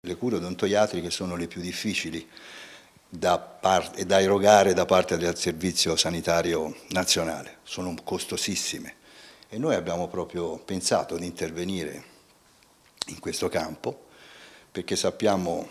Le cure odontoiatriche sono le più difficili da, da, erogare da parte del Servizio Sanitario Nazionale, sono costosissime e noi abbiamo proprio pensato di intervenire in questo campo perché sappiamo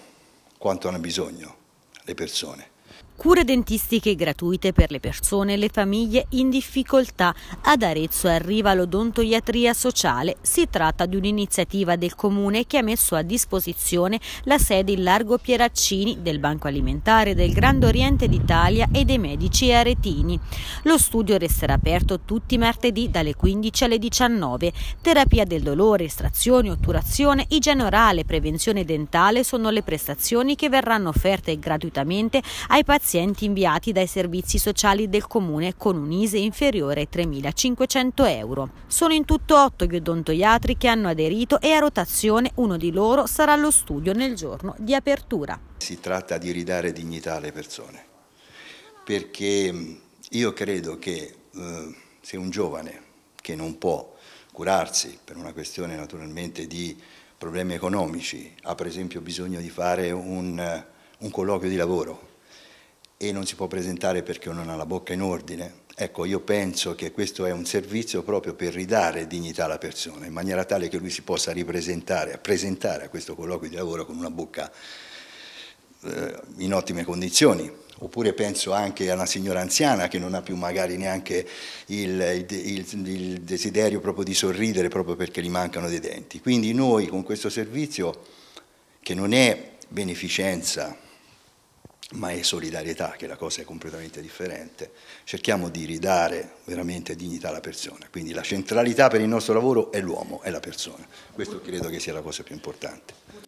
quanto hanno bisogno le persone. Cure dentistiche gratuite per le persone e le famiglie in difficoltà. Ad Arezzo arriva l'odontoiatria sociale. Si tratta di un'iniziativa del comune che ha messo a disposizione la sede in Largo Pieraccini del Banco Alimentare del Grande Oriente d'Italia e dei medici aretini. Lo studio resterà aperto tutti i martedì dalle 15 alle 19. Terapia del dolore, estrazione, otturazione, igiene orale, prevenzione dentale sono le prestazioni che verranno offerte gratuitamente ai pazienti pazienti inviati dai servizi sociali del comune con un ISE inferiore ai 3.500 euro. Sono in tutto otto gli odontoiatri che hanno aderito e a rotazione uno di loro sarà allo studio nel giorno di apertura. Si tratta di ridare dignità alle persone, perché io credo che eh, se un giovane che non può curarsi per una questione naturalmente di problemi economici, ha per esempio bisogno di fare un, eh, un colloquio di lavoro e non si può presentare perché non ha la bocca in ordine. Ecco, io penso che questo è un servizio proprio per ridare dignità alla persona, in maniera tale che lui si possa ripresentare, presentare a questo colloquio di lavoro con una bocca eh, in ottime condizioni. Oppure penso anche a una signora anziana che non ha più magari neanche il, il, il desiderio proprio di sorridere proprio perché gli mancano dei denti. Quindi noi con questo servizio, che non è beneficenza, ma è solidarietà, che la cosa è completamente differente, cerchiamo di ridare veramente dignità alla persona. Quindi la centralità per il nostro lavoro è l'uomo, è la persona. Questo credo che sia la cosa più importante.